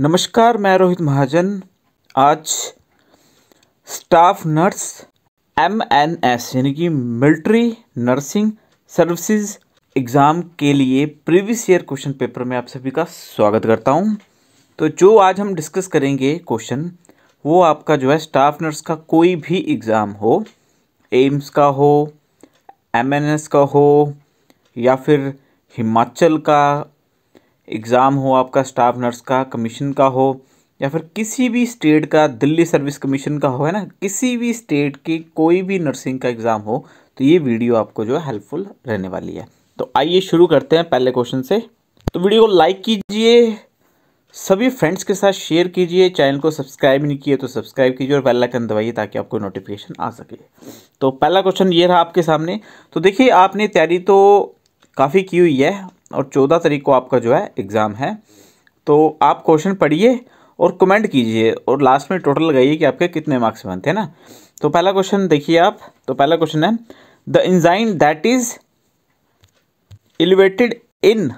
नमस्कार मैं रोहित महाजन आज staff nurse M N S यानी कि मिलिट्री नर्सिंग सर्विसेज एग्ज़ाम के लिए प्रीवियस ईयर क्वेश्चन पेपर में आप सभी का स्वागत करता हूं तो जो आज हम डिस्कस करेंगे क्वेश्चन वो आपका जो है स्टाफ नर्स का कोई भी एग्ज़ाम हो एम्स का हो एम एन एस का हो या फिर हिमाचल का एग्ज़ाम हो आपका स्टाफ नर्स का कमीशन का हो या फिर किसी भी स्टेट का दिल्ली सर्विस कमीशन का हो है ना किसी भी स्टेट की कोई भी नर्सिंग का एग्ज़ाम हो तो ये वीडियो आपको जो है हेल्पफुल रहने वाली है तो आइए शुरू करते हैं पहले क्वेश्चन से तो वीडियो को लाइक कीजिए सभी फ्रेंड्स के साथ शेयर कीजिए चैनल को सब्सक्राइब नहीं किए तो सब्सक्राइब कीजिए और बेल आइकन दबाइए ताकि आपको नोटिफिकेशन आ सके तो पहला क्वेश्चन ये रहा आपके सामने तो देखिए आपने तैयारी तो काफ़ी की हुई है और चौदह तारीख को आपका जो है एग्ज़ाम है तो आप क्वेश्चन पढ़िए और कमेंट कीजिए और लास्ट में टोटल लगाइए कि आपके कितने मार्क्स बनते हैं ना तो पहला क्वेश्चन देखिए आप तो पहला क्वेश्चन है the enzyme that is elevated in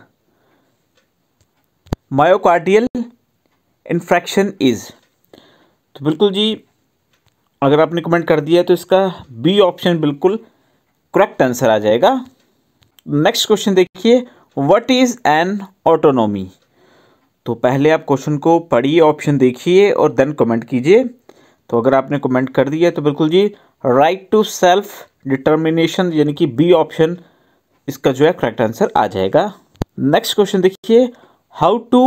myocardial infarction is तो बिल्कुल जी अगर आपने कमेंट कर दिया तो इसका बी ऑप्शन बिल्कुल करेक्ट आंसर आ जाएगा नेक्स्ट क्वेश्चन देखिए व्हाट इज़ एन ऑटोनॉमी तो पहले आप क्वेश्चन को पढ़िए ऑप्शन देखिए और देन कमेंट कीजिए तो अगर आपने कमेंट कर दिया तो बिल्कुल जी राइट टू सेल्फ डिटर्मिनेशन यानी कि बी ऑप्शन इसका जो है करेक्ट आंसर आ जाएगा नेक्स्ट क्वेश्चन देखिए how to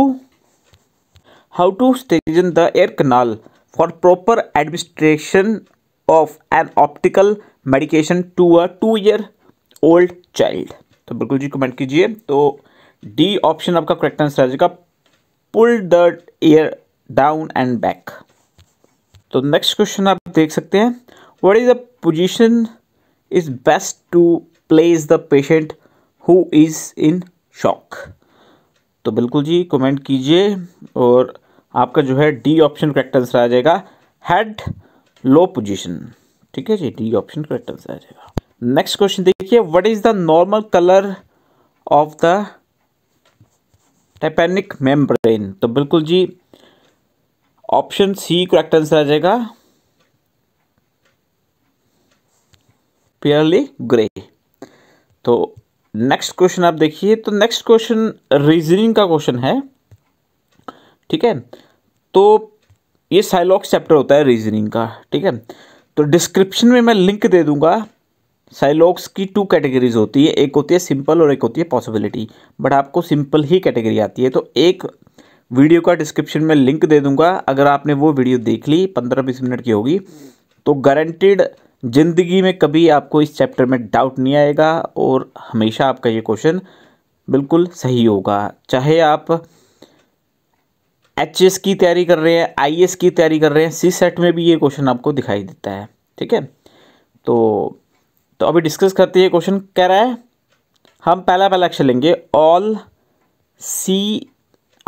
how to straighten the ear canal for proper administration of an optical medication to a two year old child तो बिल्कुल जी कमेंट कीजिए तो डी ऑप्शन आपका करेक्ट आंसर आ जाएगा pull the ear down and back तो next question आप देख सकते हैं what is the position is best to place the patient who is in shock तो बिल्कुल जी कमेंट कीजिए और आपका जो है डी ऑप्शन करेक्ट आंसर आ जाएगा हेड लो पोजीशन ठीक है जी डी ऑप्शन करेक्ट आंसर आ जाएगा नेक्स्ट क्वेश्चन देखिए what is the normal colour of the tympanic membrane तो बिल्कुल जी ऑप्शन सी करेक्ट आंसर आ जाएगा प्योरली ग्रे तो नेक्स्ट क्वेश्चन आप देखिए तो नेक्स्ट क्वेश्चन रीजनिंग का क्वेश्चन है ठीक है तो ये साइलॉक्स चैप्टर होता है रीजनिंग का ठीक है तो डिस्क्रिप्शन में मैं लिंक दे दूंगा साइलॉग्स की टू कैटेगरीज होती है एक होती है सिंपल और एक होती है पॉसिबिलिटी बट आपको सिंपल ही कैटेगरी आती है तो एक वीडियो का डिस्क्रिप्शन में लिंक दे दूंगा अगर आपने वो वीडियो देख ली पंद्रह बीस मिनट की होगी तो गारंटेड ज़िंदगी में कभी आपको इस चैप्टर में डाउट नहीं आएगा और हमेशा आपका ये क्वेश्चन बिल्कुल सही होगा चाहे आप एच की तैयारी कर रहे हैं आई की तैयारी कर रहे हैं सी सेट में भी ये क्वेश्चन आपको दिखाई देता है ठीक है तो तो अभी डिस्कस करते हैं क्वेश्चन कह रहा है हम पहला पहला अक्षर लेंगे ऑल सी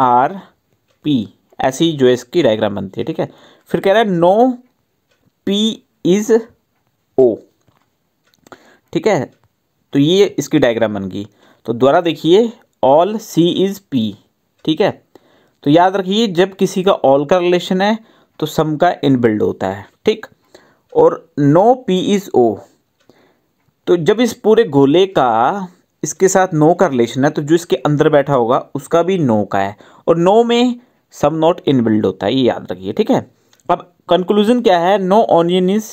आर पी ऐसी जो है इसकी डायग्राम बनती है ठीक है फिर कह रहा है नो पी इज ओ ठीक है तो ये इसकी डायग्राम बन गई तो द्वारा देखिए ऑल सी इज़ पी ठीक है तो याद रखिए जब किसी का ऑल का रिलेशन है तो सम का इनबिल्ड होता है ठीक और नो पी इज़ ओ तो जब इस पूरे गोले का इसके साथ नो का रिलेशन है तो जो इसके अंदर बैठा होगा उसका भी नो का है और नो में सम नॉट इनबिल्ड होता है ये याद रखिए ठीक है अब कंक्लूजन क्या है नो ऑनियन इज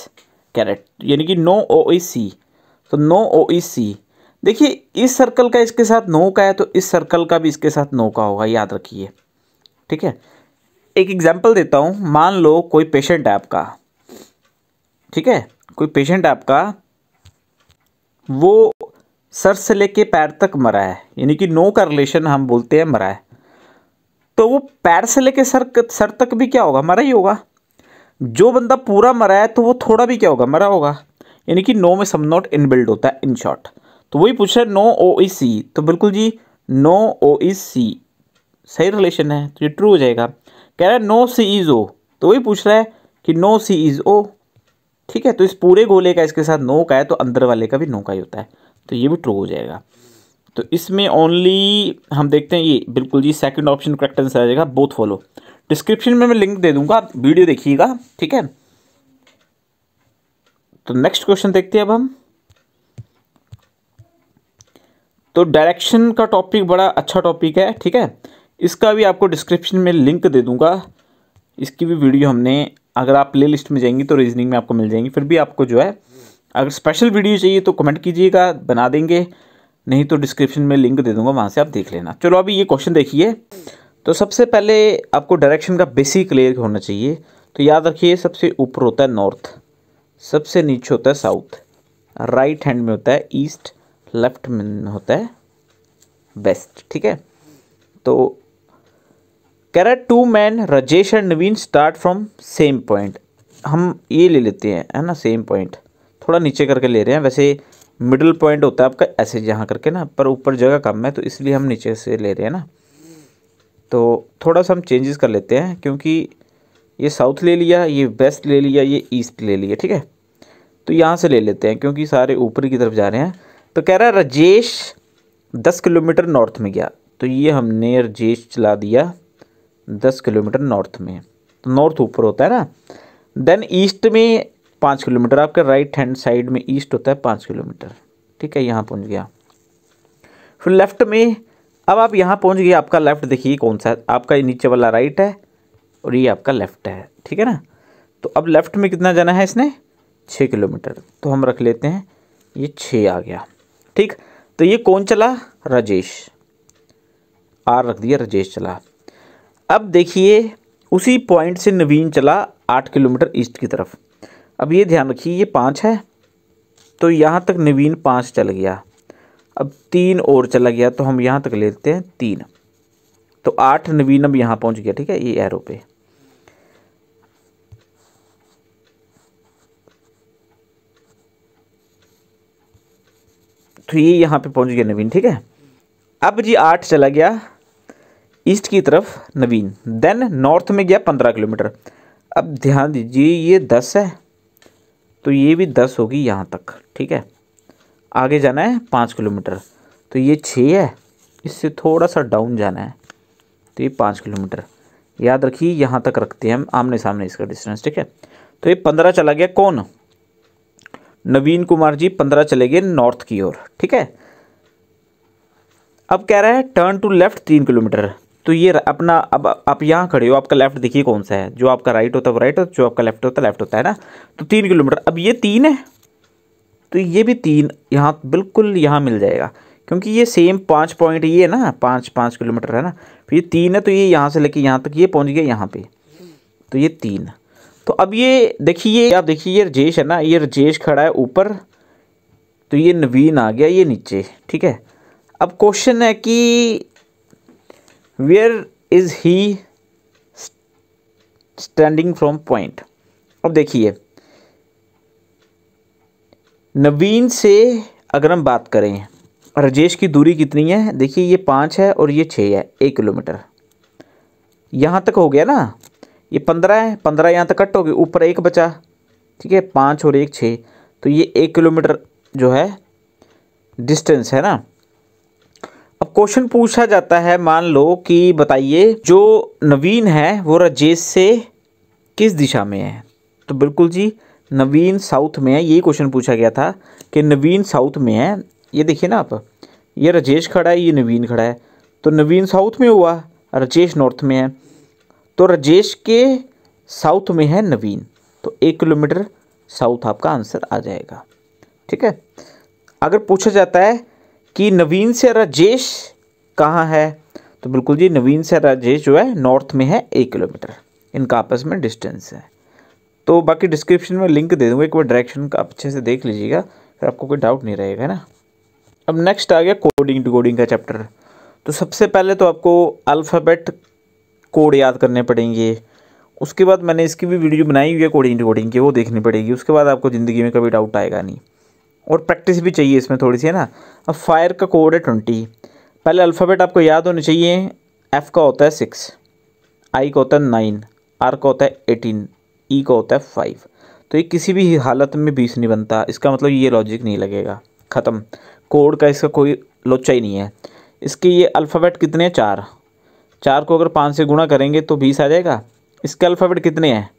कैरेट यानी कि नो ओ ई सी तो नो ओ ई सी देखिए इस सर्कल का इसके साथ नो का है तो इस सर्कल का भी इसके साथ नो का होगा याद रखिए ठीक है एक एग्जाम्पल देता हूँ मान लो कोई पेशेंट है आपका ठीक है कोई पेशेंट आपका वो सर से लेके पैर तक मरा है यानी कि नो का रिलेशन हम बोलते हैं मरा है तो वो पैर से लेके सर सर तक भी क्या होगा मरा ही होगा जो बंदा पूरा मरा है तो वो थोड़ा भी क्या होगा मरा होगा यानी कि नो में सम नॉट इनबिल्ड होता है इन शॉर्ट तो वही पूछ रहे नो ओ ई सी तो बिल्कुल जी नो ओ ई सी सही रिलेशन है तो ये ट्रू हो जाएगा कह रहा है नो सी इज़ ओ तो वही पूछ रहा है कि नो सी इज़ ओ ठीक है तो इस पूरे गोले का इसके साथ नोक का है तो अंदर वाले का भी नोक ही होता है तो ये भी ट्रू हो जाएगा तो इसमें ओनली हम देखते हैं ये बिल्कुल जी सेकंड ऑप्शन करेक्ट आंसर आ जाएगा बोथ फॉलो डिस्क्रिप्शन में मैं लिंक दे दूंगा वीडियो देखिएगा ठीक है तो नेक्स्ट क्वेश्चन देखते हैं अब हम तो डायरेक्शन का टॉपिक बड़ा अच्छा टॉपिक है ठीक है इसका भी आपको डिस्क्रिप्शन में लिंक दे दूंगा इसकी भी वीडियो हमने अगर आप प्ले लिस्ट में जाएंगी तो रीजनिंग में आपको मिल जाएंगी फिर भी आपको जो है अगर स्पेशल वीडियो चाहिए तो कमेंट कीजिएगा बना देंगे नहीं तो डिस्क्रिप्शन में लिंक दे दूंगा वहाँ से आप देख लेना चलो अभी ये क्वेश्चन देखिए तो सबसे पहले आपको डायरेक्शन का बेसिक क्लियर होना चाहिए तो याद रखिए सबसे ऊपर होता है नॉर्थ सबसे नीचे होता है साउथ राइट हैंड में होता है ईस्ट लेफ्ट में होता है वेस्ट ठीक है तो कह है two man Rajesh and Naveen start from same point हम ये ले लेते हैं है ना सेम पॉइंट थोड़ा नीचे करके ले रहे हैं वैसे मिडल पॉइंट होता है आपका ऐसे यहाँ करके ना पर ऊपर जगह कम है तो इसलिए हम नीचे से ले रहे हैं ना तो थोड़ा सा हम चेंजेस कर लेते हैं क्योंकि ये साउथ ले लिया ये वेस्ट ले लिया ये ईस्ट ले लिया ठीक है तो यहाँ से ले लेते हैं क्योंकि सारे ऊपर की तरफ जा रहे हैं तो कह रहा है राजेश दस किलोमीटर नॉर्थ में गया तो ये हमने राजेश चला दिया दस किलोमीटर नॉर्थ में तो नॉर्थ ऊपर होता है ना देन ईस्ट में पाँच किलोमीटर आपके राइट हैंड साइड में ईस्ट होता है पाँच किलोमीटर ठीक है यहाँ पहुँच गया फिर लेफ़्ट में अब आप यहाँ पहुँच गए आपका लेफ़्ट देखिए कौन सा आपका ये नीचे वाला राइट है और ये आपका लेफ़्ट है ठीक है ना तो अब लेफ़्ट में कितना जाना है इसने छः किलोमीटर तो हम रख लेते हैं ये छः आ गया ठीक तो ये कौन चला राजेश आर रख दिया राजेश चला अब देखिए उसी पॉइंट से नवीन चला आठ किलोमीटर ईस्ट की तरफ अब ये ध्यान रखिए ये पाँच है तो यहाँ तक नवीन पाँच चल गया अब तीन और चला गया तो हम यहाँ तक लेते हैं तीन तो आठ नवीन अब यहाँ पहुँच गया ठीक है ये एरो पे तो ये यहाँ पे पहुँच गया नवीन ठीक है अब जी आठ चला गया ईस्ट की तरफ नवीन देन नॉर्थ में गया पंद्रह किलोमीटर अब ध्यान दीजिए ये दस है तो ये भी दस होगी यहाँ तक ठीक है आगे जाना है पाँच किलोमीटर तो ये छः है इससे थोड़ा सा डाउन जाना है तो ये पाँच किलोमीटर याद रखिए यहाँ तक रखते हैं हम आमने सामने इसका डिस्टेंस ठीक है तो ये पंद्रह चला गया कौन नवीन कुमार जी पंद्रह चले गए नॉर्थ की ओर ठीक है अब कह रहा है टर्न टू लेफ्ट तीन किलोमीटर तो ये अपना अब आप यहाँ खड़े हो आपका लेफ्ट देखिए कौन सा है जो आपका राइट होता है वो राइट होता है जो आपका लेफ्ट होता है लेफ्ट होता है ना तो तीन किलोमीटर अब ये तीन है तो ये भी तीन यहाँ बिल्कुल यहाँ मिल जाएगा क्योंकि ये सेम पाँच पॉइंट ये है ना पाँच पाँच किलोमीटर है ना फिर तो ये तीन है तो ये यहाँ से लेके यहाँ तक ये पहुँच गया यहाँ पे तो ये तीन तो अब ये देखिए आप देखिए ये रजेश है ना ये रजेश खड़ा है ऊपर तो ये नवीन आ गया ये नीचे ठीक है अब क्वेश्चन है कि where is he standing from point अब देखिए नवीन से अगर हम बात करें राजेश की दूरी कितनी है देखिए ये पाँच है और ये छः है एक किलोमीटर यहाँ तक हो गया ना ये पंद्रह है पंद्रह यहाँ तक कट हो गए ऊपर एक बचा ठीक है पाँच और एक छः तो ये एक किलोमीटर जो है डिस्टेंस है ना अब क्वेश्चन पूछा जाता है मान लो कि बताइए जो नवीन है वो राजेश से किस दिशा में है तो बिल्कुल जी नवीन साउथ में है यही क्वेश्चन पूछा गया था कि नवीन साउथ में है ये देखिए ना आप ये राजेश खड़ा है ये नवीन खड़ा है तो नवीन साउथ में हुआ राजेश नॉर्थ में है तो राजेश के साउथ में है नवीन तो एक किलोमीटर साउथ आपका आंसर आ जाएगा ठीक है अगर पूछा जाता है कि नवीन से राजेश कहाँ है तो बिल्कुल जी नवीन से राजेश जो है नॉर्थ में है एक किलोमीटर इनका आपस में डिस्टेंस है तो बाकी डिस्क्रिप्शन में लिंक दे दूँगा एक बार डायरेक्शन का अच्छे से देख लीजिएगा फिर आपको कोई डाउट नहीं रहेगा ना अब नेक्स्ट आ गया कोडिंग टू कोडिंग का चैप्टर तो सबसे पहले तो आपको अल्फ़ाबेट कोड याद करने पड़ेंगे उसके बाद मैंने इसकी भी वीडियो बनाई हुई है कोडिंग टू कोडिंग की वो देखनी पड़ेगी उसके बाद आपको ज़िंदगी में कभी डाउट आएगा नहीं और प्रैक्टिस भी चाहिए इसमें थोड़ी सी है ना अब फायर का कोड है ट्वेंटी पहले अल्फ़ाबेट आपको याद होने चाहिए एफ़ का होता है सिक्स आई का होता है नाइन आर का होता है एटीन ई e का होता है फाइव तो ये किसी भी हालत में बीस नहीं बनता इसका मतलब ये लॉजिक नहीं लगेगा ख़त्म कोड का इसका कोई लोचा ही नहीं है इसके ये अल्फ़ाबेट कितने हैं चार चार को अगर पाँच से गुणा करेंगे तो बीस आ जाएगा इसके अल्फ़ाबेट कितने हैं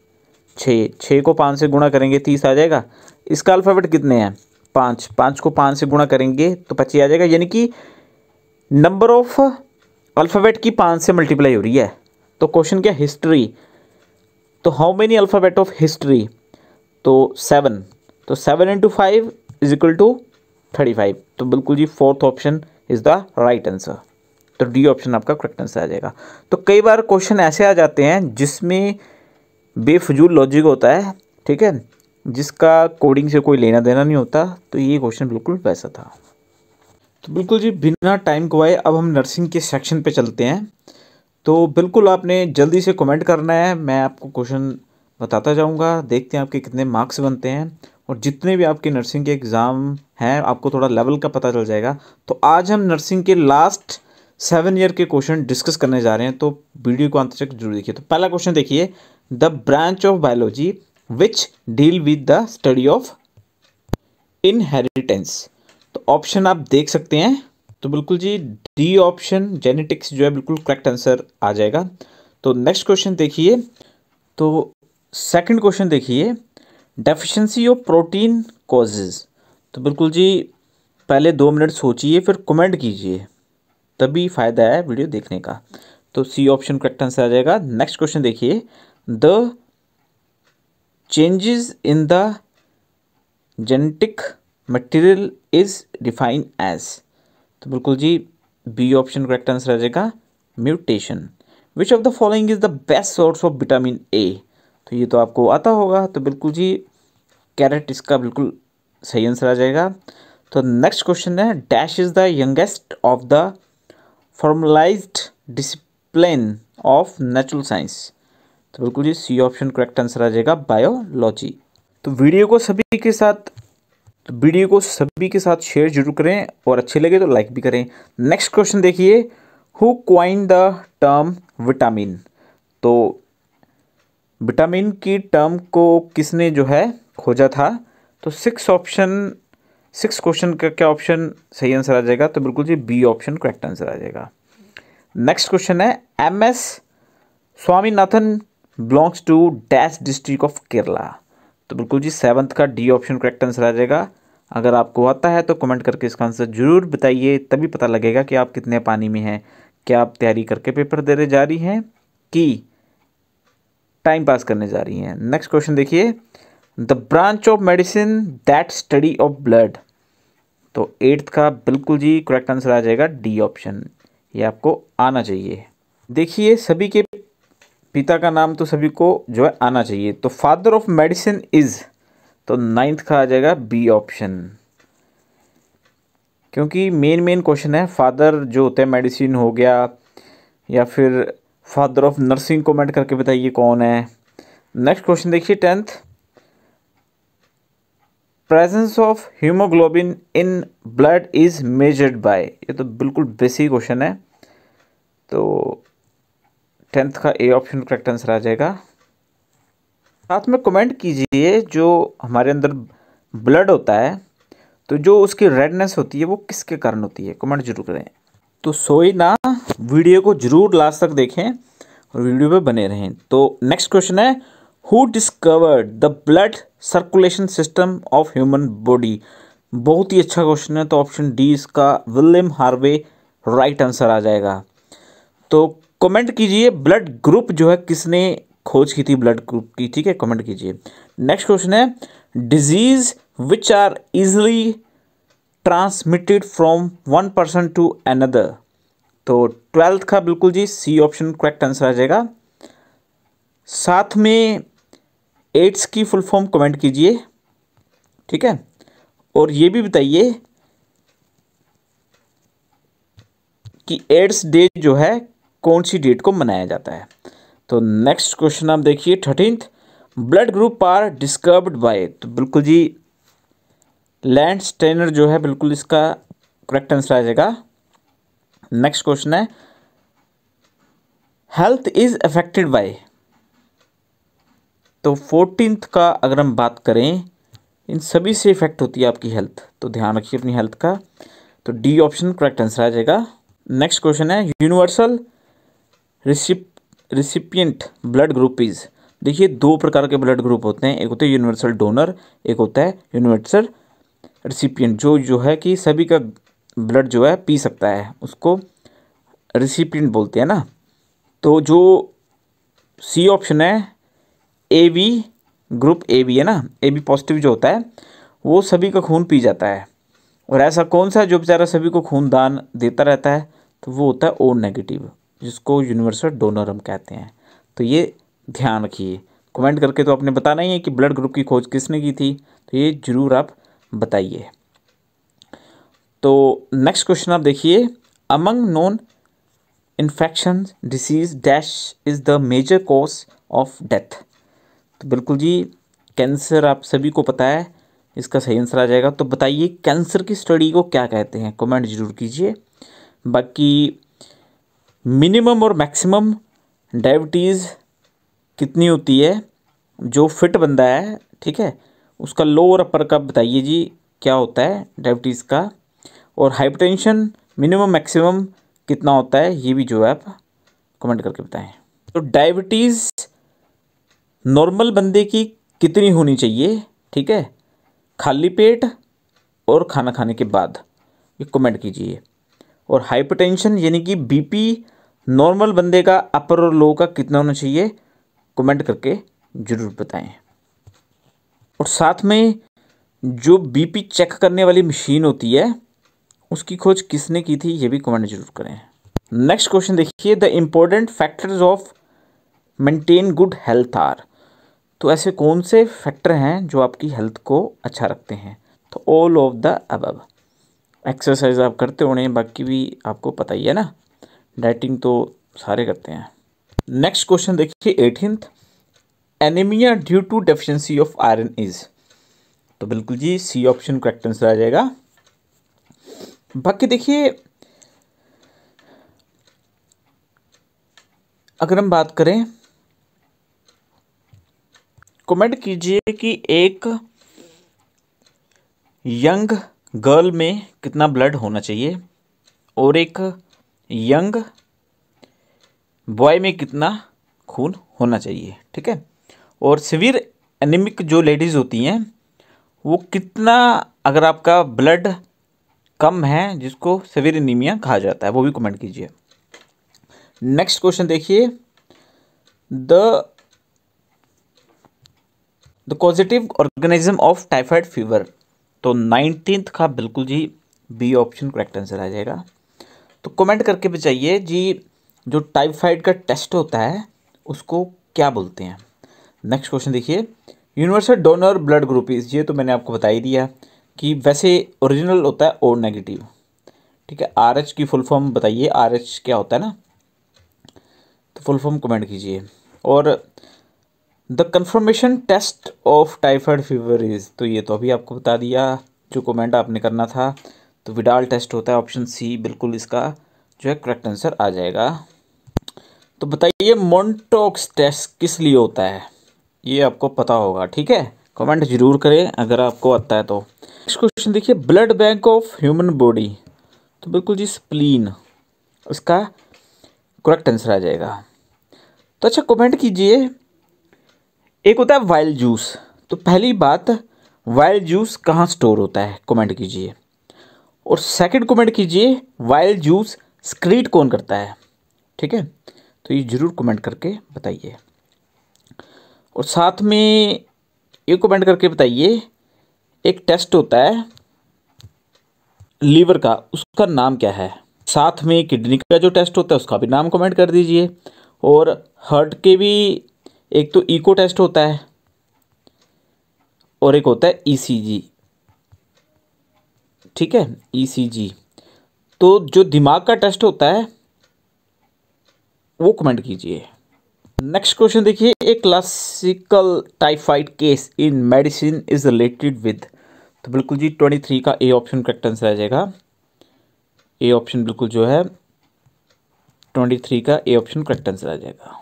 छः छः को पाँच से गुणा करेंगे तीस आ जाएगा इसका अल्फ़ाबेट कितने हैं पाँच पाँच को पाँच से गुणा करेंगे तो पच्चीस आ जाएगा यानी कि नंबर ऑफ अल्फ़ाबेट की पाँच से मल्टीप्लाई हो रही है तो क्वेश्चन क्या हिस्ट्री तो how many alphabet of history तो सेवन तो seven into five is equal to thirty five तो बिल्कुल जी fourth option is the right answer तो डी ऑप्शन आपका करेक्ट आंसर आ जाएगा तो कई बार क्वेश्चन ऐसे आ जाते हैं जिसमें बेफजूल लॉजिक होता है ठीक है जिसका कोडिंग से कोई लेना देना नहीं होता तो ये क्वेश्चन बिल्कुल वैसा था तो बिल्कुल जी बिना टाइम गवाए अब हम नर्सिंग के सेक्शन पे चलते हैं तो बिल्कुल आपने जल्दी से कमेंट करना है मैं आपको क्वेश्चन बताता जाऊंगा देखते हैं आपके कितने मार्क्स बनते हैं और जितने भी आपके नर्सिंग के एग्ज़ाम हैं आपको थोड़ा लेवल का पता चल जाएगा तो आज हम नर्सिंग के लास्ट सेवन ईयर के क्वेश्चन डिस्कस करने जा रहे हैं तो वीडियो को अंत तक जरूर देखिए तो पहला क्वेश्चन देखिए the branch of biology which deal with the study of inheritance तो ऑप्शन आप देख सकते हैं तो बिल्कुल जी डी ऑप्शन जेनेटिक्स जो है बिल्कुल करेक्ट आंसर आ जाएगा तो नेक्स्ट क्वेश्चन देखिए तो सेकंड क्वेश्चन देखिए डेफिशिएंसी ऑफ प्रोटीन कॉजेज तो बिल्कुल जी पहले दो मिनट सोचिए फिर कमेंट कीजिए तभी फ़ायदा है वीडियो देखने का तो सी ऑप्शन करेक्ट आंसर आ जाएगा नेक्स्ट क्वेश्चन देखिए the changes in the genetic material is defined as तो बिल्कुल जी बी ऑप्शन करेक्ट आंसर आ जाएगा mutation which of the following is the best source of vitamin A तो ये तो आपको आता होगा तो बिल्कुल जी कैरेट इसका बिल्कुल सही आंसर आ जाएगा तो नेक्स्ट क्वेश्चन है dash is the youngest of the formalised discipline of natural science तो बिल्कुल जी सी ऑप्शन करेक्ट आंसर आ जाएगा बायोलॉजी तो वीडियो को सभी के साथ तो वीडियो को सभी के साथ शेयर जरूर करें और अच्छे लगे तो लाइक भी करें नेक्स्ट क्वेश्चन देखिए who coined the term vitamin तो विटामिन की टर्म को किसने जो है खोजा था तो सिक्स ऑप्शन सिक्स क्वेश्चन का क्या ऑप्शन सही आंसर आ जाएगा तो बिल्कुल जी बी ऑप्शन करेक्ट आंसर आ जाएगा नेक्स्ट क्वेश्चन है M S Swaminathan belongs to dash district of Kerala तो बिल्कुल जी सेवन्थ का डी ऑप्शन करेक्ट आंसर आ जाएगा अगर आपको आता है तो कमेंट करके इसका आंसर जरूर बताइए तभी पता लगेगा कि आप कितने पानी में हैं क्या आप तैयारी करके पेपर देने जा रही हैं कि टाइम पास करने जा रही हैं नेक्स्ट क्वेश्चन देखिए the branch of medicine that study of blood तो एट्थ का बिल्कुल जी करेक्ट आंसर आ जाएगा डी ऑप्शन ये आपको आना चाहिए देखिए सभी के पिता का नाम तो सभी को जो है आना चाहिए तो फादर ऑफ मेडिसिन इज तो नाइन्थ का आ जाएगा बी ऑप्शन क्योंकि मेन मेन क्वेश्चन है फादर जो होते हैं मेडिसिन हो गया या फिर फादर ऑफ नर्सिंग कमेंट करके बताइए कौन है नेक्स्ट क्वेश्चन देखिए tenth presence of haemoglobin in blood is measured by ये तो बिल्कुल बेसिक क्वेश्चन है तो टेंथ का ए ऑप्शन करेक्ट आंसर आ जाएगा साथ में कमेंट कीजिए जो हमारे अंदर ब्लड होता है तो जो उसकी रेडनेस होती है वो किसके कारण होती है कमेंट जरूर करें तो सोई ना वीडियो को जरूर लास्ट तक देखें और वीडियो पे बने रहें तो नेक्स्ट क्वेश्चन है who discovered the blood circulation system of human body बहुत ही अच्छा क्वेश्चन है तो ऑप्शन डी इसका विलियम हार्वे राइट आंसर आ जाएगा तो कमेंट कीजिए ब्लड ग्रुप जो है किसने खोज की थी ब्लड ग्रुप की ठीक है कमेंट कीजिए नेक्स्ट क्वेश्चन है disease which are easily transmitted from one person to another तो ट्वेल्थ का बिल्कुल जी सी ऑप्शन करेक्ट आंसर आ जाएगा साथ में एड्स की फुल फॉर्म कमेंट कीजिए ठीक है और ये भी बताइए कि एड्स डे जो है कौन सी डेट को मनाया जाता है तो नेक्स्ट क्वेश्चन आप देखिए thirteenth blood group are discovered by तो बिल्कुल जी लैंड स्टेनर जो है बिल्कुल इसका करेक्ट आंसर आ जाएगा नेक्स्ट क्वेश्चन है हेल्थ इज अफेक्टेड बाय तो फोर्टींथ का अगर हम बात करें इन सभी से इफेक्ट होती है आपकी हेल्थ तो ध्यान रखिए अपनी हेल्थ का तो डी ऑप्शन करेक्ट आंसर आ जाएगा नेक्स्ट क्वेश्चन है universal recip recipient blood group is देखिए दो प्रकार के ब्लड ग्रुप होते हैं एक होते हैं यूनिवर्सल डोनर एक होता है यूनिवर्सल रिसिपियंट जो जो है कि सभी का ब्लड जो है पी सकता है उसको रिसिपियंट बोलते हैं ना तो जो सी ऑप्शन है A B group A B है ना ए बी पॉजिटिव जो होता है वो सभी का खून पी जाता है और ऐसा कौन सा जो बेचारा सभी को खून दान देता रहता है तो वो होता है ओ नेगेटिव जिसको यूनिवर्सल डोनर हम कहते हैं तो ये ध्यान रखिए कमेंट करके तो आपने बताना ही है कि ब्लड ग्रुप की खोज किसने की थी तो ये ज़रूर आप बताइए तो नेक्स्ट क्वेश्चन आप देखिए among non infection disease dash is the major cause of death तो बिल्कुल जी कैंसर आप सभी को पता है इसका सही आंसर आ जाएगा तो बताइए कैंसर की स्टडी को क्या कहते हैं कमेंट जरूर कीजिए बाकी मिनिमम और मैक्सिमम डायबिटीज़ कितनी होती है जो फिट बंदा है ठीक है उसका लोअर अपर का बताइए जी क्या होता है डायबिटीज़ का और हाइपरटेंशन मिनिमम मैक्सिमम कितना होता है ये भी जो है आप कमेंट करके बताएं तो डायबिटीज़ नॉर्मल बंदे की कितनी होनी चाहिए ठीक है खाली पेट और खाना खाने के बाद ये कमेंट कीजिए और हाइपरटेंशन यानी कि बीपी नॉर्मल बंदे का अपर और लो का कितना होना चाहिए कमेंट करके ज़रूर बताएं और साथ में जो बीपी चेक करने वाली मशीन होती है उसकी खोज किसने की थी ये भी कमेंट जरूर करें नेक्स्ट क्वेश्चन देखिए the important factors of maintain good health are तो ऐसे कौन से फैक्टर हैं जो आपकी हेल्थ को अच्छा रखते हैं तो all of the above exercise आप करते होने बाकी भी आपको पता ही है ना डाइटिंग तो सारे करते हैं नेक्स्ट क्वेश्चन देखिए eighteenth anaemia due to deficiency of iron is तो बिल्कुल जी सी ऑप्शन करेक्ट आंसर आ जाएगा बाकी देखिए अगर हम बात करें कमेंट कीजिए कि एक यंग गर्ल में कितना ब्लड होना चाहिए और एक यंग बॉय में कितना खून होना चाहिए ठीक है और सिविर एनिमिक जो लेडीज़ होती हैं वो कितना अगर आपका ब्लड कम है जिसको सिविर एनीमिया कहा जाता है वो भी कमेंट कीजिए नेक्स्ट क्वेश्चन देखिए the the positive organism of typhoid fever तो नाइनटीन्थ का बिल्कुल जी बी ऑप्शन करेक्ट आंसर आ जाएगा तो कमेंट करके बताइए जी जो टाइफाइड का टेस्ट होता है उसको क्या बोलते हैं नेक्स्ट क्वेश्चन देखिए यूनिवर्सल डोनर ब्लड ग्रुप ये तो मैंने आपको बता ही दिया कि वैसे ओरिजिनल होता है ओ नेगेटिव ठीक है आर की फुल फॉर्म बताइए आर क्या होता है ना तो फुल फॉर्म कमेंट कीजिए और the confirmation test of typhoid fever is तो ये तो अभी आपको बता दिया जो कमेंट आपने करना था तो विडाल टेस्ट होता है ऑप्शन सी बिल्कुल इसका जो है करेक्ट आंसर आ जाएगा तो बताइए मोन्टोक्स टेस्ट किस लिए होता है ये आपको पता होगा ठीक है कमेंट जरूर करें अगर आपको आता है तो नेक्स्ट क्वेश्चन देखिए blood bank of human body तो बिल्कुल जी स्प्लीन उसका करेक्ट आंसर आ जाएगा तो अच्छा कमेंट कीजिए एक होता है वाइल्ड जूस तो पहली बात वाइल्ड जूस कहाँ स्टोर होता है कमेंट कीजिए और सेकंड कमेंट कीजिए वाइल्ड जूस स्क्रीट कौन करता है ठीक है तो ये ज़रूर कमेंट करके बताइए और साथ में ये कमेंट करके बताइए एक टेस्ट होता है लीवर का उसका नाम क्या है साथ में किडनी का जो टेस्ट होता है उसका भी नाम कमेंट कर दीजिए और हार्ट के भी एक तो इको टेस्ट होता है और एक होता है ईसीजी e ठीक है ईसीजी e तो जो दिमाग का टेस्ट होता है वो कमेंट कीजिए नेक्स्ट क्वेश्चन देखिए a classical typhoid case in medicine is related with तो बिल्कुल जी ट्वेंटी थ्री का ए ऑप्शन करेक्ट आंसर आ जाएगा ए ऑप्शन बिल्कुल जो है ट्वेंटी थ्री का ए ऑप्शन करेक्ट आंसर आ जाएगा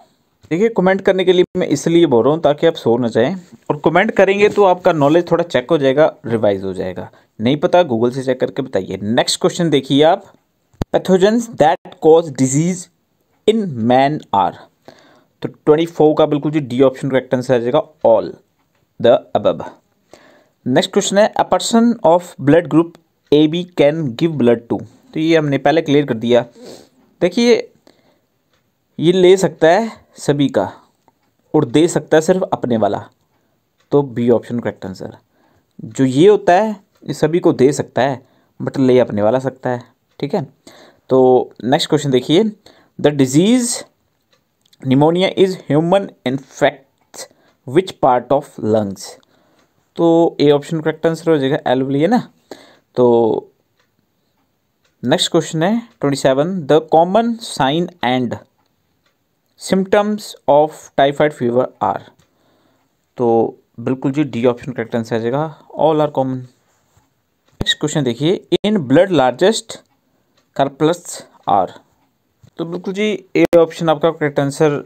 देखिए कमेंट करने के लिए मैं इसलिए बोल रहा हूँ ताकि आप सो न जाएं और कमेंट करेंगे तो आपका नॉलेज थोड़ा चेक हो जाएगा रिवाइज हो जाएगा नहीं पता गूगल से चेक करके बताइए नेक्स्ट क्वेश्चन देखिए आप pathogen that cause disease in man are तो ट्वेंटी फोर का बिल्कुल जी डी ऑप्शन करेक्ट आंसर आ जाएगा all the above next question है a person of blood group A B can give blood to तो ये हमने पहले क्लियर कर दिया देखिए ये ले सकता है सभी का और दे सकता है सिर्फ अपने वाला तो बी ऑप्शन करेक्ट आंसर जो ये होता है ये सभी को दे सकता है बट ले अपने वाला सकता है ठीक है तो नेक्स्ट क्वेश्चन देखिए the disease pneumonia is human infect which part of lungs तो ए ऑप्शन करेक्ट आंसर हो जाएगा एलवली ना तो नेक्स्ट क्वेश्चन है twenty seven the common sign and symptoms of typhoid fever are तो बिल्कुल जी डी ऑप्शन करेक्ट आंसर आ जाएगा all are common next question देखिए in blood largest corpuscles are तो बिल्कुल जी ए ऑप्शन आपका करेक्ट आंसर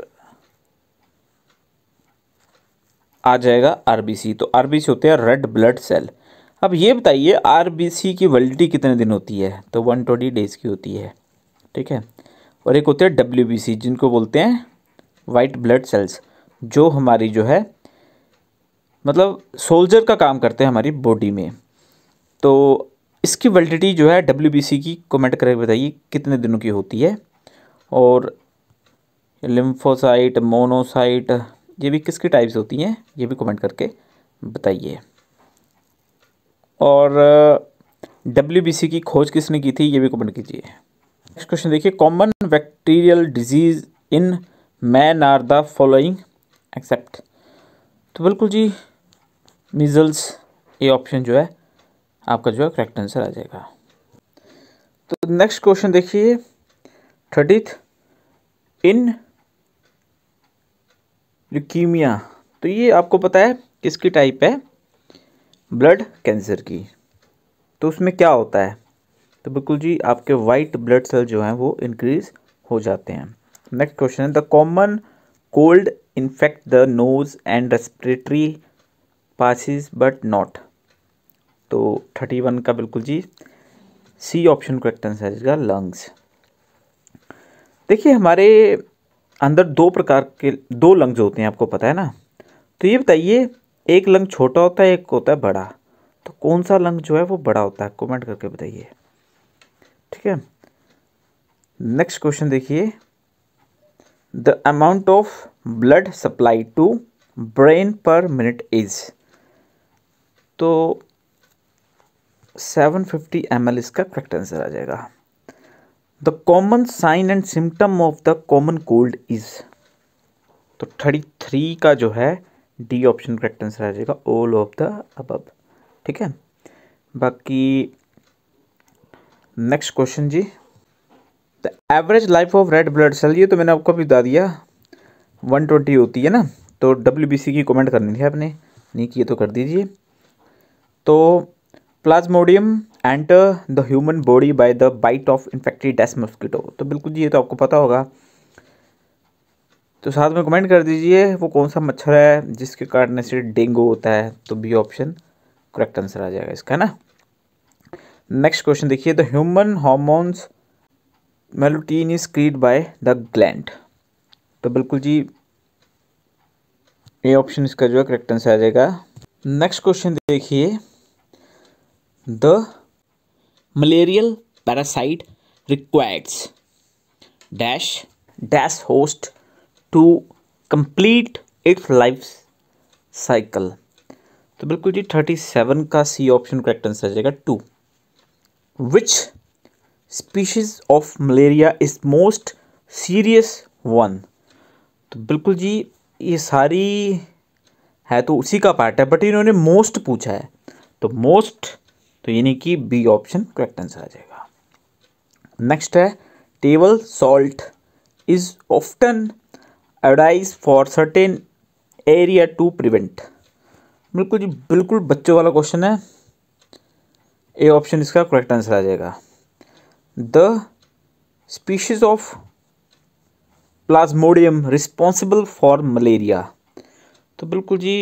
आ जाएगा आरबीसी तो आरबीसी होते हैं रेड ब्लड सेल अब ये बताइए आरबीसी की वैलिडिटी कितने दिन होती है तो वन ट्वेंटी डेज़ की होती है ठीक है और एक होते हैं डब्ल्यू जिनको बोलते हैं वाइट ब्लड सेल्स जो हमारी जो है मतलब सोल्जर का काम करते हैं हमारी बॉडी में तो इसकी वैलिडिटी जो है डब्ल्यू की कमेंट करके बताइए कितने दिनों की होती है और लिम्फोसाइट मोनोसाइट ये भी किसकी टाइप्स होती हैं ये भी कमेंट करके बताइए और डब्ल्यू की खोज किसने की थी ये भी कमेंट कीजिए नेक्स्ट क्वेश्चन देखिए common bacterial disease in man are the following except तो बिल्कुल जी मिजल्स ये ऑप्शन जो है आपका जो है करेक्ट आंसर आ जाएगा तो नेक्स्ट क्वेश्चन देखिए थर्टीथ इन ल्यूकीमिया तो ये आपको पता है किसकी टाइप है ब्लड कैंसर की तो उसमें क्या होता है तो बिल्कुल जी आपके वाइट ब्लड सेल जो हैं वो इंक्रीज हो जाते हैं नेक्स्ट क्वेश्चन है the common cold infect the nose and respiratory passages but not तो थर्टी वन का बिल्कुल जी सी ऑप्शन करेक्ट आंसर है इसका लंग्स देखिए हमारे अंदर दो प्रकार के दो लंग्स होते हैं आपको पता है ना तो ये बताइए एक लंग छोटा होता है एक होता है बड़ा तो कौन सा लंग जो है वो बड़ा होता है कमेंट करके बताइए ठीक है नेक्स्ट क्वेश्चन देखिए the amount of blood supply to brain per minute is तो 750 ml इसका करेक्ट आंसर आ जाएगा the common sign and symptom of the common cold is तो थर्टी थ्री का जो है डी ऑप्शन करेक्ट आंसर आ जाएगा ऑल ऑफ द अब ठीक है बाकी नेक्स्ट क्वेश्चन जी the average life of red blood cell ये तो मैंने आपको अभी बता दिया वन ट्वेंटी होती है ना तो डब्ल्यू बी सी की कमेंट करनी थी आपने नहीं की तो कर दीजिए तो plasmodium enter the human body by the bite of infected dash mosquito तो बिल्कुल जी ये तो आपको पता होगा तो साथ में कमेंट कर दीजिए वो कौन सा मच्छर है जिसके कारण से डेंगू होता है तो बी ऑप्शन करेक्ट आंसर आ जाएगा इसका ना नेक्स्ट क्वेश्चन देखिए the human hormones melatonin is creed by the gland तो बिल्कुल जी ए ऑप्शन इसका जो है करेक्ट आंसर आ जाएगा नेक्स्ट क्वेश्चन देखिए the malarial parasite requires dash dash host to complete its life cycle तो बिल्कुल जी थर्टी सेवन का सी ऑप्शन करेक्ट आंसर आ जाएगा two which species of malaria is most serious one तो बिल्कुल जी ये सारी है तो उसी का पार्ट है बट इन्होंने मोस्ट पूछा है तो मोस्ट तो यानी कि बी ऑप्शन करेक्ट आंसर आ जाएगा नेक्स्ट है table salt is often advise for certain area to prevent बिल्कुल जी बिल्कुल बच्चों वाला क्वेश्चन है ए ऑप्शन इसका करेक्ट आंसर आ जाएगा the species of plasmodium responsible for malaria तो बिल्कुल जी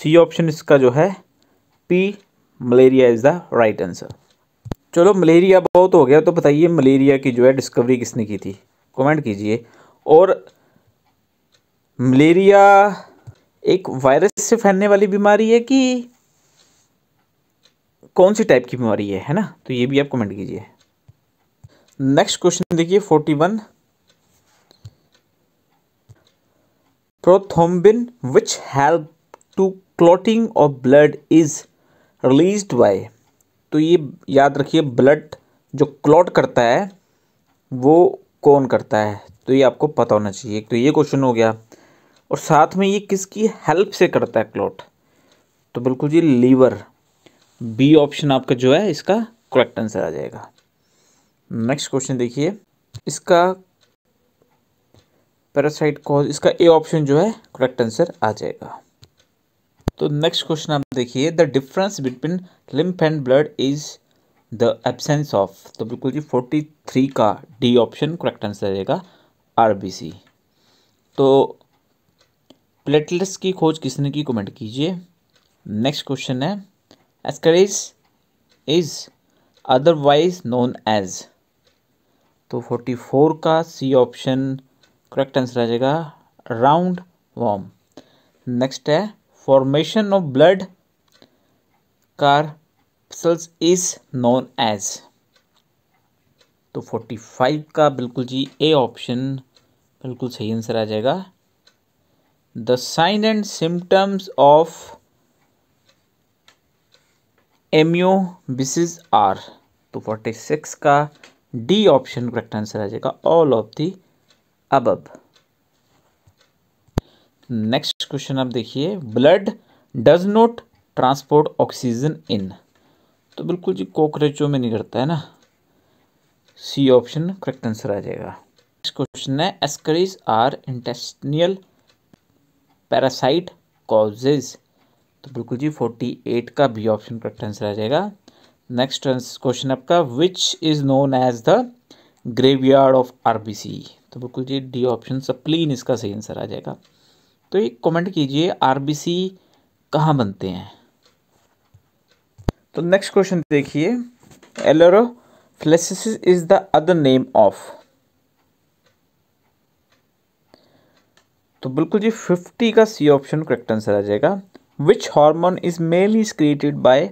सी ऑप्शन इसका जो है P malaria is the right answer चलो मलेरिया बहुत हो गया तो बताइए मलेरिया की जो है डिस्कवरी किसने की थी कमेंट कीजिए और मलेरिया एक वायरस से फैलने वाली बीमारी है कि कौन सी टाइप की बीमारी है है ना तो ये भी आप कमेंट कीजिए नेक्स्ट क्वेश्चन देखिए forty one prothrombin which help to clotting of blood is release by तो ये याद रखिए ब्लड जो क्लॉट करता है वो कौन करता है तो ये आपको पता होना चाहिए तो ये क्वेश्चन हो गया और साथ में ये किसकी हेल्प से करता है क्लॉट तो बिल्कुल जी लीवर बी ऑप्शन आपका जो है इसका करेक्ट आंसर आ जाएगा नेक्स्ट क्वेश्चन देखिए इसका पैरासाइट कॉज इसका ए ऑप्शन जो है करेक्ट आंसर आ जाएगा तो नेक्स्ट क्वेश्चन आप देखिए the difference between lymph and blood is the absence of तो बिल्कुल जी फोर्टी थ्री का डी ऑप्शन करेक्ट आंसर आएगा आरबीसी तो प्लेटलेट्स की खोज किसने की कमेंट कीजिए नेक्स्ट क्वेश्चन है ascaris is otherwise known as तो 44 का सी ऑप्शन करेक्ट आंसर आ जाएगा राउंड वॉम नेक्स्ट है formation of blood cells is known as तो 45 का बिल्कुल जी ए ऑप्शन बिल्कुल सही आंसर आ जाएगा the sign and symptoms of amoebiasis are तो फोर्टी सिक्स का डी ऑप्शन करेक्ट आंसर आ जाएगा all of the above next question आप देखिए blood does not transport oxygen in तो बिल्कुल जी कॉकरोचों में नहीं करता है ना सी ऑप्शन करेक्ट आंसर आ जाएगा नेक्स्ट क्वेश्चन है ascaris are intestinal parasite causes तो बिल्कुल जी फोर्टी एट का बी ऑप्शन करेक्ट आंसर आ जाएगा नेक्स्ट क्वेश्चन आपका which is known as the graveyard of RBC तो बिल्कुल जी डी ऑप्शन सप्लीन इसका सही आंसर आ जाएगा तो ये कमेंट कीजिए आरबीसी कहाँ बनते हैं तो नेक्स्ट क्वेश्चन देखिए एलोरो is the other name of तो बिल्कुल जी फिफ्टी का सी ऑप्शन करेक्ट आंसर आ जाएगा which hormone is mainly created by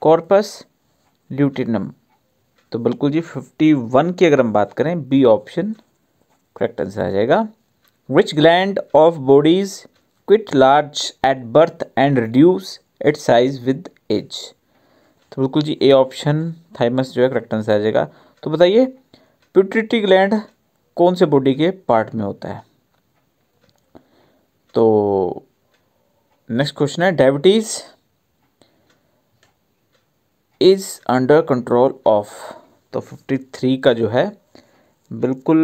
corpus luteum तो बिल्कुल जी 51 की अगर हम बात करें बी ऑप्शन करेक्ट आंसर आ जाएगा which gland of bodies quite large at birth and reduce it size with age तो बिल्कुल जी ए ऑप्शन थाइमस जो है करेक्ट आंसर आ जाएगा तो बताइए प्यूट्रिटी ग्लैंड कौन से बॉडी के पार्ट में होता है तो नेक्स्ट क्वेश्चन है diabetes is under control of तो 53 का जो है बिल्कुल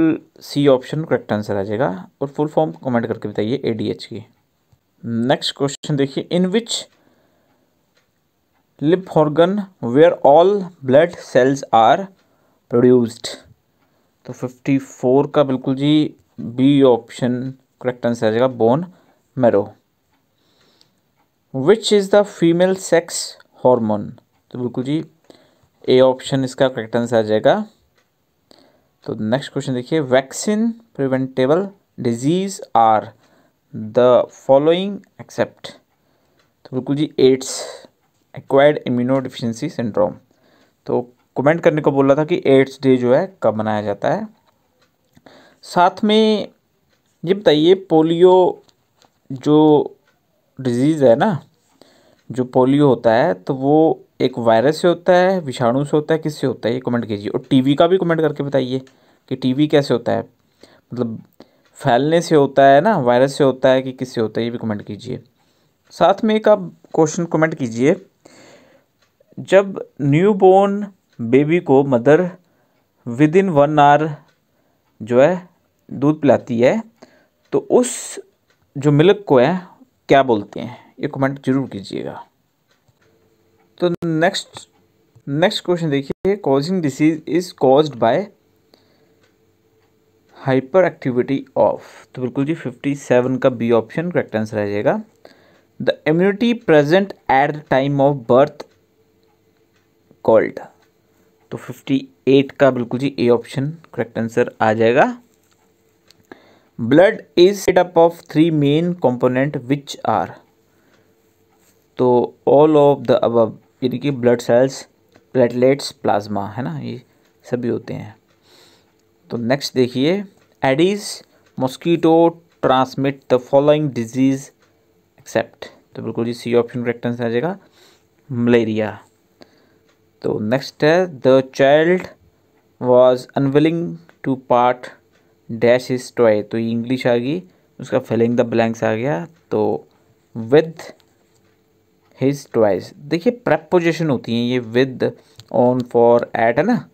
सी ऑप्शन करेक्ट आंसर आ जाएगा और फुल फॉर्म कमेंट करके बताइए एडीएच की नेक्स्ट क्वेश्चन देखिए in which lip organ where all blood cells are produced तो 54 का बिल्कुल जी बी ऑप्शन करेक्ट आंसर आ जाएगा bone marrow which is the female sex hormone तो बिल्कुल जी ए ऑप्शन इसका करेक्ट आंसर आ जाएगा तो नेक्स्ट क्वेश्चन देखिए vaccine preventable disease are the following except तो बिल्कुल जी AIDS acquired immuno deficiency syndrome तो कमेंट करने को बोला था कि एड्स डे जो है कब मनाया जाता है साथ में ये बताइए पोलियो जो डिजीज़ है ना जो पोलियो होता है तो वो एक वायरस से होता है विषाणु से होता है किससे होता है ये कमेंट कीजिए और टीवी का भी कमेंट करके बताइए कि टीवी कैसे होता है मतलब फैलने से होता है ना वायरस से होता है कि किससे होता है ये भी कमेंट कीजिए साथ में एक आप क्वेश्चन कमेंट कीजिए जब बोर्न बेबी को mother within one hour जो है दूध पिलाती है तो उस जो मिल्क को है क्या बोलते हैं ये कमेंट जरूर कीजिएगा तो नेक्स्ट नेक्स्ट क्वेश्चन देखिए causing disease is caused by hyperactivity of तो बिल्कुल जी फिफ्टी सेवन का बी ऑप्शन करेक्ट आंसर आ जाएगा the immunity present at the time of birth called तो फिफ्टी एट का बिल्कुल जी ए ऑप्शन करेक्ट आंसर आ जाएगा blood is set up of three main component which are तो ऑल ऑफ द अब यानी कि ब्लड सेल्स प्लेटलेट्स प्लाज्मा है ना ये सभी होते हैं तो नेक्स्ट देखिए Aedes mosquito transmit the following disease except तो बिल्कुल जी सी ऑप्शन करेक्ट आंसर आ जाएगा मलेरिया तो नेक्स्ट है the child was unwilling to part dash is toy तो ये इंग्लिश आ गई उसका फिलिंग द ब्लैंक्स आ गया तो विद हिज टॉयज देखिए प्रपोजिशन होती हैं ये विद ऑन फॉर एट है ना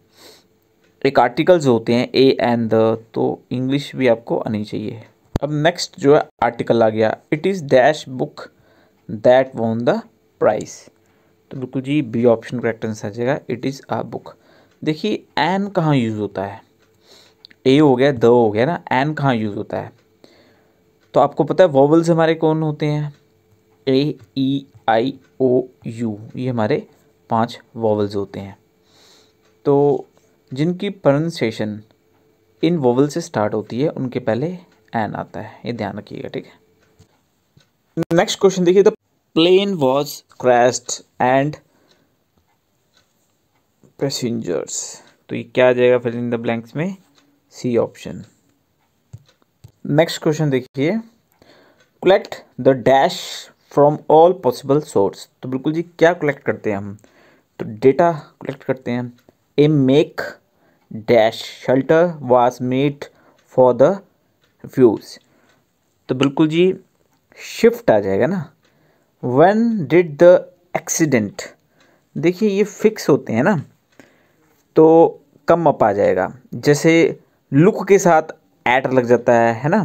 एक आर्टिकल्स होते हैं ए एंड द तो इंग्लिश भी आपको आनी चाहिए अब नेक्स्ट जो है आर्टिकल आ गया it is dash book that won the price तो बिल्कुल जी बी ऑप्शन करेक्ट आंसर आ जाएगा इट इज़ अ बुक देखिए एन कहाँ यूज़ होता है ए हो गया द हो गया ना एन कहाँ यूज़ होता है तो आपको पता है वॉवल्स हमारे कौन होते हैं ए ई आई ओ यू ये हमारे पांच वॉवल्स होते हैं तो जिनकी प्रोनाउंसिएशन इन वोवल से स्टार्ट होती है उनके पहले एन आता है ये ध्यान रखिएगा ठीक है नेक्स्ट क्वेश्चन देखिए the plane was crashed and passengers तो ये क्या आ जाएगा फिर इन द ब्लैंक्स में सी ऑप्शन नेक्स्ट क्वेश्चन देखिए collect the dash from all possible source तो बिल्कुल जी क्या कलेक्ट करते हैं हम तो डेटा कलेक्ट करते हैं A make dash shelter was made for the fuse तो बिल्कुल जी शिफ्ट आ जाएगा ना वन डिड द एक्सीडेंट देखिए ये फिक्स होते हैं ना तो कम अप आ जाएगा जैसे लुक के साथ एट लग जाता है है ना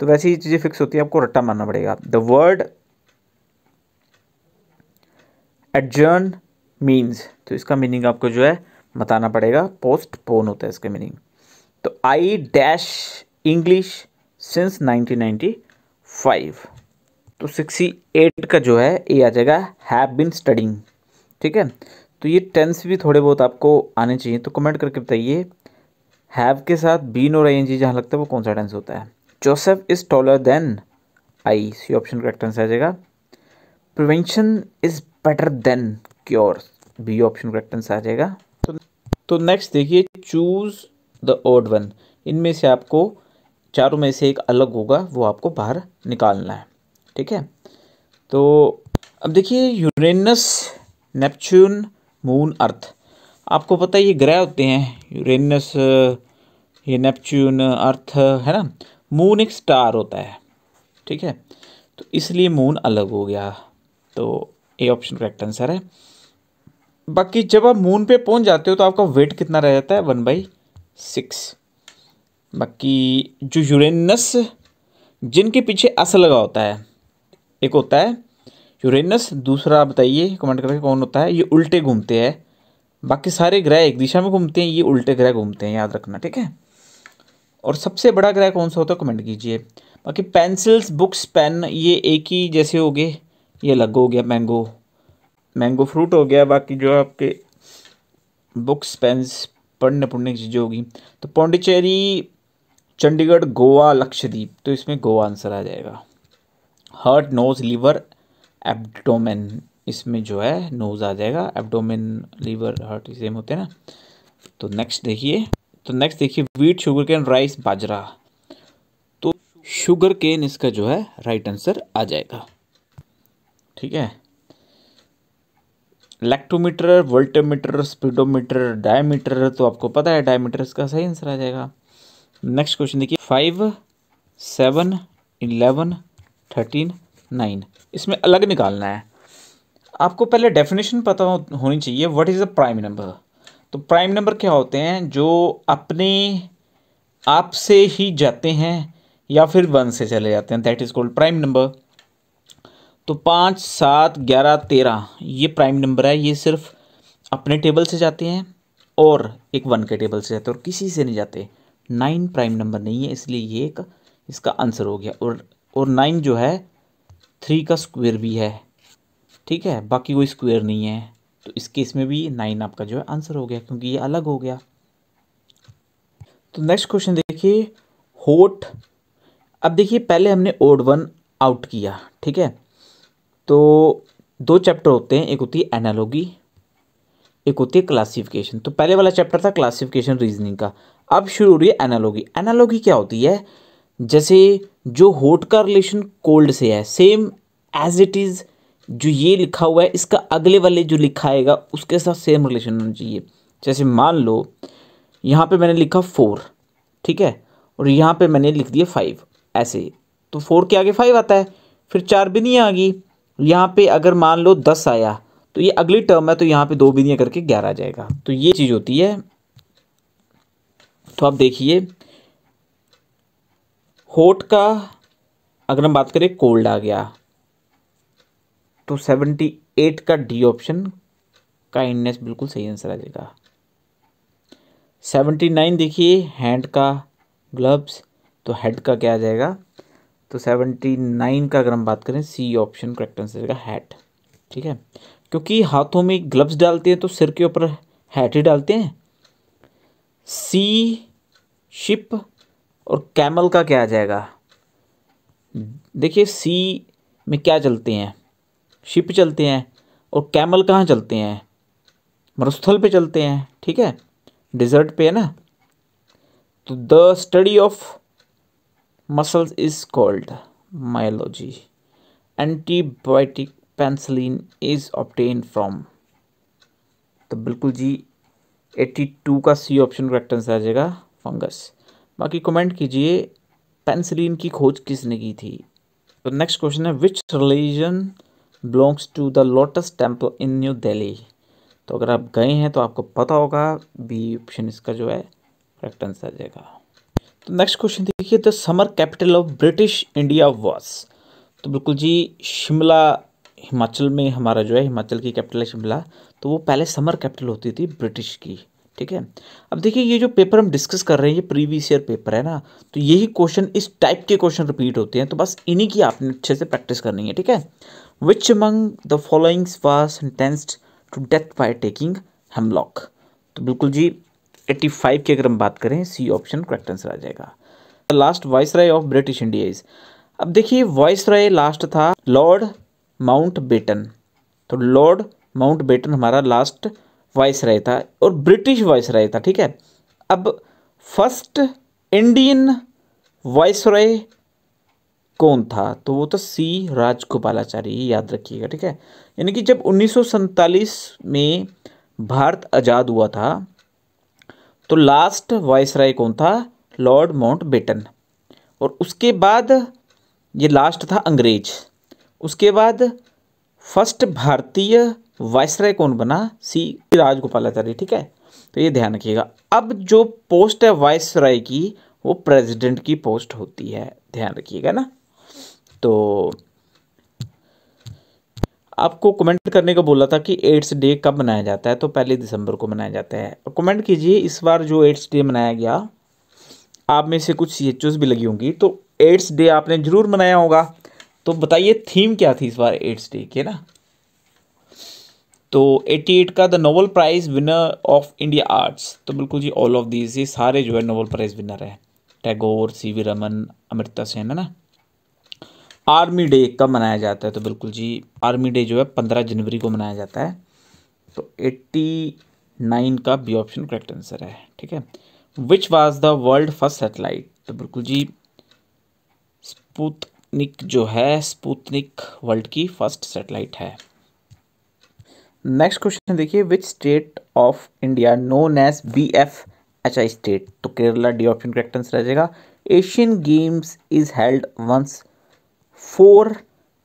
तो वैसे ही चीज़ें फिक्स होती है आपको रट्टा मारना पड़ेगा द वर्ड एडजर्न मीन्स तो इसका मीनिंग आपको जो है बताना पड़ेगा पोस्ट पोन होता है इसका मीनिंग तो आई डैश इंग्लिश सिंस 1995 तो 68 का जो है ये आ जाएगा हैव बिन स्टडिंग ठीक है तो ये टेंस भी थोड़े बहुत आपको आने चाहिए तो कमेंट करके बताइए हैव के साथ बीन और आई एन जी जहाँ लगता है वो कौन सा टेंस होता है Joseph is taller than I C option correct answer आ जाएगा prevention is better than cure B option correct answer आ जाएगा तो तो नेक्स्ट देखिए चूज़ द ओड वन इनमें से आपको चारों में से एक अलग होगा वो आपको बाहर निकालना है ठीक है तो अब देखिए यूरेनस नेपच्यून मून अर्थ आपको पता है ये ग्रह होते हैं यूरेनस ये नेपच्यून अर्थ है ना मून एक स्टार होता है ठीक है तो इसलिए मून अलग हो गया तो ए ऑप्शन करेक्ट आंसर है बाकी जब आप मून पे पहुंच जाते हो तो आपका वेट कितना रह जाता है वन बाई सिक्स बाकी जो यूरेनस जिनके पीछे अस लगा होता है एक होता है यूरेनस दूसरा बताइए कमेंट करके कौन होता है ये उल्टे घूमते हैं बाकी सारे ग्रह एक दिशा में घूमते हैं ये उल्टे ग्रह घूमते हैं याद रखना ठीक है और सबसे बड़ा ग्रह कौन सा होता है कमेंट कीजिए बाकी पेंसिल्स बुक्स पेन ये एक ही जैसे हो गए ये अलग हो गया मैंगो मैंगो फ्रूट हो गया बाकी जो आपके बुक्स पेन्स पढ़ने पढ़ने की चीज़ें होगी तो पौंडीचेरी चंडीगढ़ गोवा लक्षद्वीप तो इसमें गोवा आंसर आ जाएगा हार्ट नोज लीवर एबडोमेन इसमें जो है नोज़ आ जाएगा एब्डोमेन लीवर हार्ट सेम होते हैं ना तो नेक्स्ट देखिए तो नेक्स्ट देखिए wheat sugarcane rice bajra तो शुगर केन इसका जो है राइट आंसर आ जाएगा ठीक है लैक्टोमीटर वोल्टोमीटर स्पीडोमीटर डायमीटर तो आपको पता है डायमीटर इसका सही आंसर आ जाएगा नेक्स्ट क्वेश्चन देखिए five seven eleven thirteen nine इसमें अलग निकालना है आपको पहले डेफिनेशन पता होनी चाहिए what is a prime number तो प्राइम नंबर क्या होते हैं जो अपने आप से ही जाते हैं या फिर वन से चले जाते हैं that is called prime number तो पाँच सात ग्यारह तेरह ये प्राइम नंबर है ये सिर्फ अपने टेबल से जाते हैं और एक वन के टेबल से जाते हैं और किसी से नहीं जाते नाइन प्राइम नंबर नहीं है इसलिए ये एक इसका आंसर हो गया और और नाइन जो है थ्री का स्क्वायर भी है ठीक है बाकी कोई स्क्वायर नहीं है तो इस केस में भी नाइन आपका जो है आंसर हो गया क्योंकि ये अलग हो गया तो नेक्स्ट क्वेश्चन देखिए होट अब देखिए पहले हमने ओड वन आउट किया ठीक है तो दो चैप्टर होते हैं एक होती है एनालॉगी एक होती है क्लासिफिकेशन तो पहले वाला चैप्टर था क्लासिफिकेशन रीजनिंग का अब शुरू हो रही है एनालॉगी एनालॉगी क्या होती है जैसे जो होट का रिलेशन कोल्ड से है सेम एज इट इज़ जो ये लिखा हुआ है इसका अगले वाले जो लिखा है उसके साथ सेम रिलेशन होना चाहिए जैसे मान लो यहाँ पे मैंने लिखा फोर ठीक है और यहाँ पे मैंने लिख दिया फाइव ऐसे तो फोर के आगे फाइव आता है फिर चार नहीं आ गई यहाँ पे अगर मान लो दस आया तो ये अगली टर्म है तो यहाँ पे दो नहीं करके ग्यारह आ जाएगा तो ये चीज़ होती है तो आप देखिए होट का अगर हम बात करें कोल्ड आ गया तो सेवेंटी एट का डी ऑप्शन काइंडनेस बिल्कुल सही आंसर आ जाएगा सेवेंटी नाइन देखिए हैंड का ग्लव्स तो हेड का क्या आ जाएगा तो सेवेंटी नाइन का अगर हम बात करें सी ऑप्शन करेक्ट आंसर आएगा हैट ठीक है क्योंकि हाथों में ग्लव्स डालते हैं तो सिर के ऊपर हैट ही डालते हैं सी शिप और कैमल का क्या आ जाएगा देखिए सी में क्या चलते हैं शिप चलते हैं और कैमल कहाँ चलते हैं मरुस्थल पे चलते हैं ठीक है डिजर्ट पे है ना तो the study of muscles is called myology antibiotic penicillin is obtained from तो बिल्कुल जी एट्टी टू का सी ऑप्शन करेक्ट आंसर आ जाएगा फंगस बाकी कमेंट कीजिए पेंसिलिन की खोज किसने की थी तो नेक्स्ट क्वेश्चन है which religion belongs to the lotus temple in New Delhi तो अगर आप गए हैं तो आपको पता होगा बी ऑप्शन इसका जो है करेक्ट आंसर आ जाएगा तो नेक्स्ट क्वेश्चन देखिए the summer capital of British India was तो बिल्कुल जी शिमला हिमाचल में हमारा जो है हिमाचल की कैपिटल है शिमला तो वो पहले समर कैपिटल होती थी ब्रिटिश की ठीक है अब देखिए ये जो पेपर हम डिस्कस कर रहे हैं ये प्रीवियस ईयर पेपर है ना तो यही क्वेश्चन इस टाइप के क्वेश्चन रिपीट होते हैं तो बस इन्हीं की आपने अच्छे से प्रैक्टिस करनी है ठीक है which among the followings was sentenced to death by taking hemlock तो बिल्कुल जी 85 की अगर हम बात करें सी ऑप्शन करेक्ट आंसर आ जाएगा the last viceroy of British India is अब देखिए वॉइस राय लास्ट था लॉर्ड माउंट बेटन तो लॉर्ड माउंट बेटन हमारा लास्ट वॉइस राय था और ब्रिटिश वॉइस राय था ठीक है अब फर्स्ट इंडियन वॉइस राय कौन था तो वो था तो सी राजगोपालाचारी याद रखिएगा ठीक है यानी कि जब उन्नीस में भारत आज़ाद हुआ था तो लास्ट वॉइस कौन था लॉर्ड माउंट बेटन और उसके बाद ये लास्ट था अंग्रेज उसके बाद फर्स्ट भारतीय वायसराय कौन बना सी राजगोपालाचार्य ठीक है तो ये ध्यान रखिएगा अब जो पोस्ट है वायसराय की वो प्रेसिडेंट की पोस्ट होती है ध्यान रखिएगा ना तो आपको कमेंट करने का बोला था कि एड्स डे कब मनाया जाता है तो पहले दिसंबर को मनाया जाता है कमेंट कीजिए इस बार जो एड्स डे मनाया गया आप में से कुछ सी भी लगी होंगी तो एड्स डे आपने ज़रूर मनाया होगा तो बताइए थीम क्या थी इस बार एड्स डे के ना तो 88 का the Nobel prize winner of India arts तो बिल्कुल जी ऑल ऑफ दीज ये सारे जो है नोबल प्राइज़ विनर हैं टैगोर सी वी रमन अमृता सेन है ना आर्मी डे कब मनाया जाता है तो बिल्कुल जी आर्मी डे जो है पंद्रह जनवरी को मनाया जाता है तो एट्टी नाइन का बी ऑप्शन करेक्ट आंसर है ठीक है which was the world first satellite तो बिल्कुल जी स्पूतनिक जो है स्पूतनिक वर्ल्ड की फर्स्ट सेटेलाइट है नेक्स्ट क्वेश्चन देखिए which state of India known as B F H I state तो Kerala D option correct answer आ जाएगा Asian games is held once four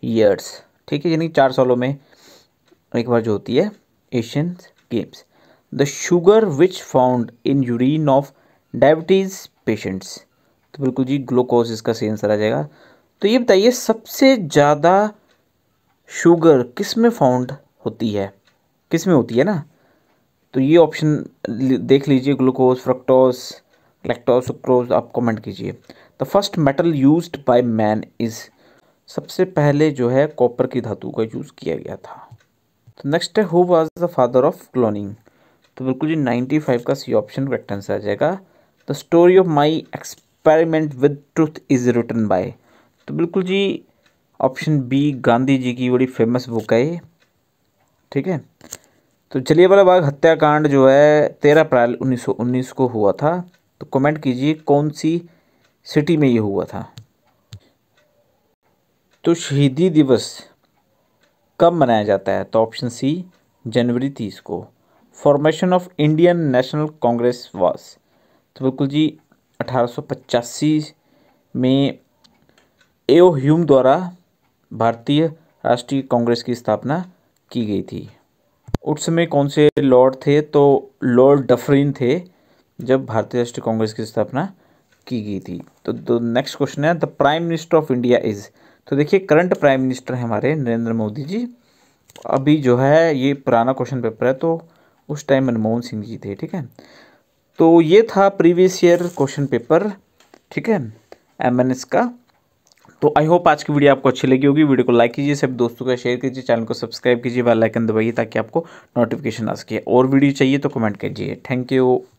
years ठीक है यानी चार सालों में एक बार जो होती है Asian games the sugar which found in urine of diabetes patients तो बिल्कुल जी ग्लूकोज इसका सही आंसर आ जाएगा तो ये बताइए सबसे ज़्यादा शुगर किस में फाउंड होती है किस में होती है ना तो ये ऑप्शन देख लीजिए ग्लूकोज फ्रक्टोज लेक्टोज सुक्रोज आप कमेंट कीजिए the first metal used by man is सबसे पहले जो है कॉपर की धातु का यूज़ किया गया था तो नेक्स्ट है who was the father of cloning तो बिल्कुल जी 95 का सी ऑप्शन करेक्ट आंसर आ जाएगा the story of my experiment with truth is written by तो बिल्कुल जी ऑप्शन बी गांधी जी की बड़ी फेमस बुक है ठीक है तो जलियावाला बाग हत्याकांड जो है तेरह अप्रैल 1919 को हुआ था तो कमेंट कीजिए कौन सी सिटी में ये हुआ था तो शहीदी दिवस कब मनाया जाता है तो ऑप्शन सी जनवरी तीस को formation of Indian National Congress was तो बिल्कुल जी अठारह में एओ ह्यूम द्वारा भारतीय राष्ट्रीय कांग्रेस की स्थापना की गई थी उस समय कौन से लॉर्ड थे तो लॉर्ड डफरीन थे जब भारतीय राष्ट्रीय कांग्रेस की स्थापना की गई थी तो नेक्स्ट क्वेश्चन है the prime minister of India is तो देखिए करंट प्राइम मिनिस्टर हैं हमारे नरेंद्र मोदी जी अभी जो है ये पुराना क्वेश्चन पेपर है तो उस टाइम मनमोहन सिंह जी थे ठीक है तो ये था प्रीवियस ईयर क्वेश्चन पेपर ठीक है एम का तो आई होप आज की वीडियो आपको अच्छी लगी होगी वीडियो को लाइक कीजिए सब दोस्तों का शेयर कीजिए चैनल को सब्सक्राइब कीजिए बेल आइकन दबाइए ताकि आपको नोटिफिकेशन आ सके और वीडियो चाहिए तो कमेंट कीजिए थैंक यू